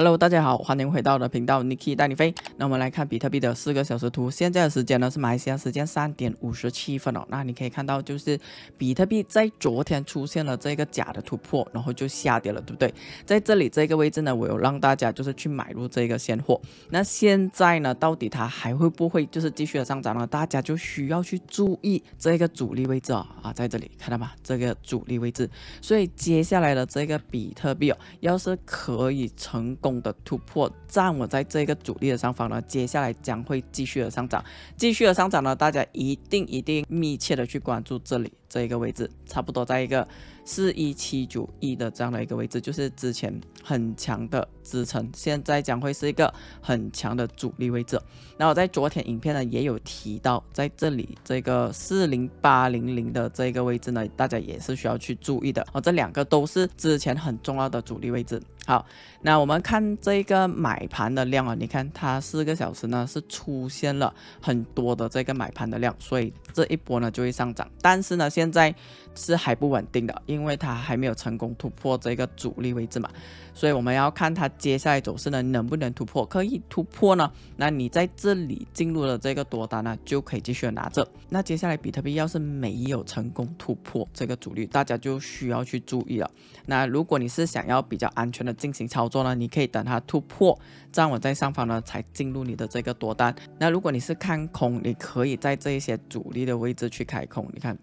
Hello，大家好，欢迎回到我的频道，Niki 带你飞。那我们来看比特币的四个小时图，现在的时间呢是马来西亚时间三点五十七分哦。那你可以看到，就是比特币在昨天出现了这个假的突破，然后就下跌了，对不对？在这里这个位置呢，我有让大家就是去买入这个现货。那现在呢，到底它还会不会就是继续的上涨呢？大家就需要去注意这个主力位置啊啊，在这里看到吗？这个主力位置。所以接下来的这个比特币哦，要是可以成功。的突破站，稳在这个阻力的上方呢，接下来将会继续的上涨，继续的上涨呢，大家一定一定密切的去关注这里。这一个位置差不多在一个四一七九一的这样的一个位置，就是之前很强的支撑，现在将会是一个很强的阻力位置。那我在昨天影片呢也有提到，在这里这个四零八零零的这个位置呢，大家也是需要去注意的哦。这两个都是之前很重要的阻力位置。好，那我们看这个买盘的量啊，你看它四个小时呢是出现了很多的这个买盘的量，所以这一波呢就会上涨，但是呢。现在是还不稳定的，因为它还没有成功突破这个阻力位置嘛，所以我们要看它接下来走势呢能不能突破，可以突破呢？那你在这里进入了这个多单呢，就可以继续拿着。那接下来比特币要是没有成功突破这个阻力，大家就需要去注意了。那如果你是想要比较安全的进行操作呢，你可以等它突破，这样我在上方呢才进入你的这个多单。那如果你是看空，你可以在这一些阻力的位置去开空，你看。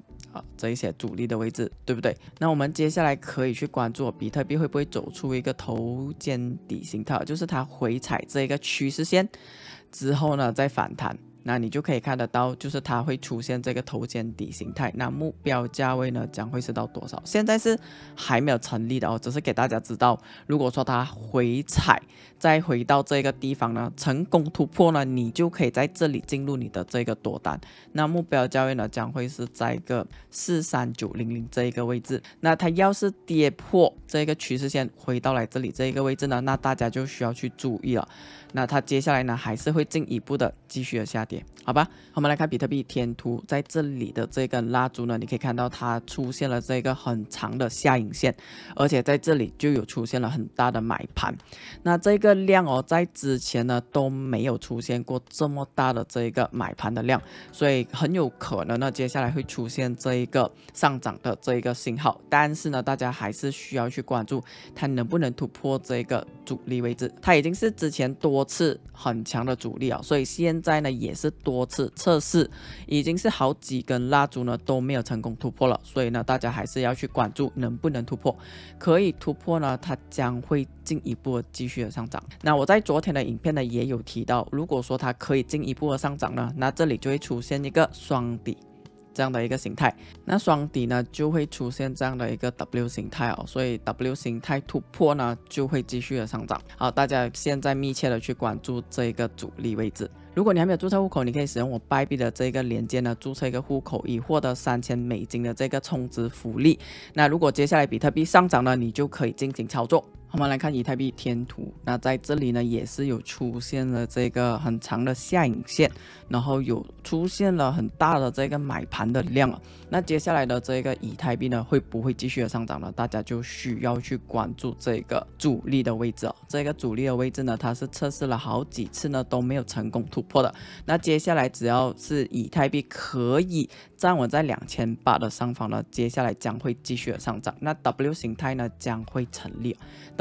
这一些主力的位置，对不对？那我们接下来可以去关注比特币会不会走出一个头肩底形态，就是它回踩这一个趋势线之后呢，再反弹。那你就可以看得到，就是它会出现这个头肩底形态，那目标价位呢将会是到多少？现在是还没有成立的哦，只是给大家知道。如果说它回踩再回到这个地方呢，成功突破呢，你就可以在这里进入你的这个多单。那目标价位呢将会是在一个四三九零零这一个位置。那它要是跌破这个趋势线，回到来这里这一个位置呢，那大家就需要去注意了。那它接下来呢还是会进一步的继续的下跌。好吧，我们来看比特币天图在这里的这根蜡烛呢，你可以看到它出现了这个很长的下影线，而且在这里就有出现了很大的买盘，那这个量哦，在之前呢都没有出现过这么大的这一个买盘的量，所以很有可能呢接下来会出现这一个上涨的这一个信号，但是呢，大家还是需要去关注它能不能突破这一个阻力位置，它已经是之前多次很强的阻力啊，所以现在呢也是。多次测试已经是好几根蜡烛呢都没有成功突破了，所以呢大家还是要去关注能不能突破，可以突破呢它将会进一步继续的上涨。那我在昨天的影片呢也有提到，如果说它可以进一步的上涨呢，那这里就会出现一个双底这样的一个形态，那双底呢就会出现这样的一个 W 形态哦，所以 W 形态突破呢就会继续的上涨。好，大家现在密切的去关注这一个阻力位置。如果你还没有注册户口，你可以使用我 b 币 b 的这个链接呢，注册一个户口，以获得三千美金的这个充值福利。那如果接下来比特币上涨呢，你就可以进行操作。我们来看以太币天图，那在这里呢也是有出现了这个很长的下影线，然后有出现了很大的这个买盘的量了。那接下来的这个以太币呢会不会继续的上涨呢？大家就需要去关注这个主力的位置哦。这个主力的位置呢，它是测试了好几次呢都没有成功突破的。那接下来只要是以太币可以站稳在两千八的上方呢，接下来将会继续的上涨，那 W 形态呢将会成立。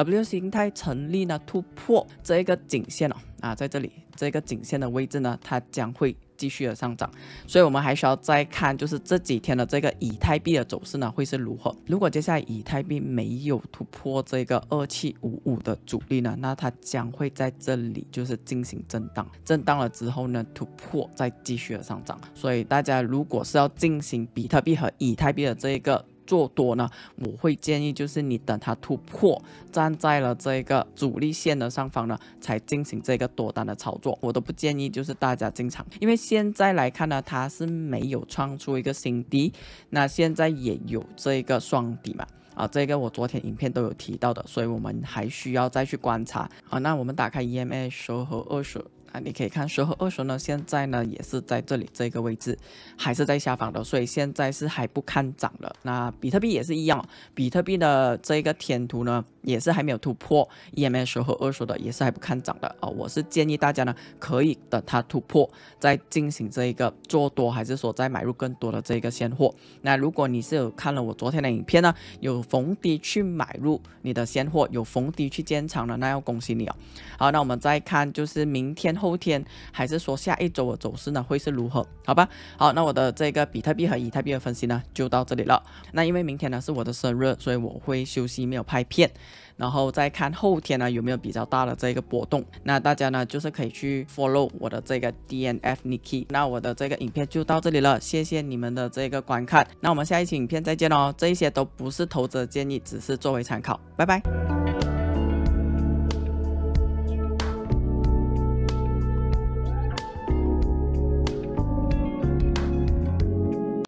W 形态成立呢，突破这一个颈线了啊，在这里这个颈线的位置呢，它将会继续的上涨，所以我们还需要再看，就是这几天的这个以太币的走势呢会是如何。如果接下来以太币没有突破这个二七五五的阻力呢，那它将会在这里就是进行震荡，震荡了之后呢，突破再继续的上涨。所以大家如果是要进行比特币和以太币的这一个。做多呢，我会建议就是你等它突破，站在了这个主力线的上方呢，才进行这个多单的操作。我都不建议就是大家进场，因为现在来看呢，它是没有创出一个新低，那现在也有这个双底嘛，啊，这个我昨天影片都有提到的，所以我们还需要再去观察。啊，那我们打开 EMA 收和二十。那你可以看，十和二十呢？现在呢也是在这里这个位置，还是在下方的，所以现在是还不看涨的。那比特币也是一样，比特币的这个天图呢。也是还没有突破，ems 和二手的也是还不看涨的啊。我是建议大家呢，可以等它突破再进行这一个做多，还是说再买入更多的这个现货。那如果你是有看了我昨天的影片呢，有逢低去买入你的现货，有逢低去建仓的，那要恭喜你哦。好，那我们再看就是明天、后天，还是说下一周的走势呢，会是如何？好吧。好，那我的这个比特币和以太币的分析呢，就到这里了。那因为明天呢是我的生日，所以我会休息，没有拍片。然后再看后天呢有没有比较大的这个波动，那大家呢就是可以去 follow 我的这个 D N F Nike，那我的这个影片就到这里了，谢谢你们的这个观看，那我们下一期影片再见哦，这一些都不是投资的建议，只是作为参考，拜拜。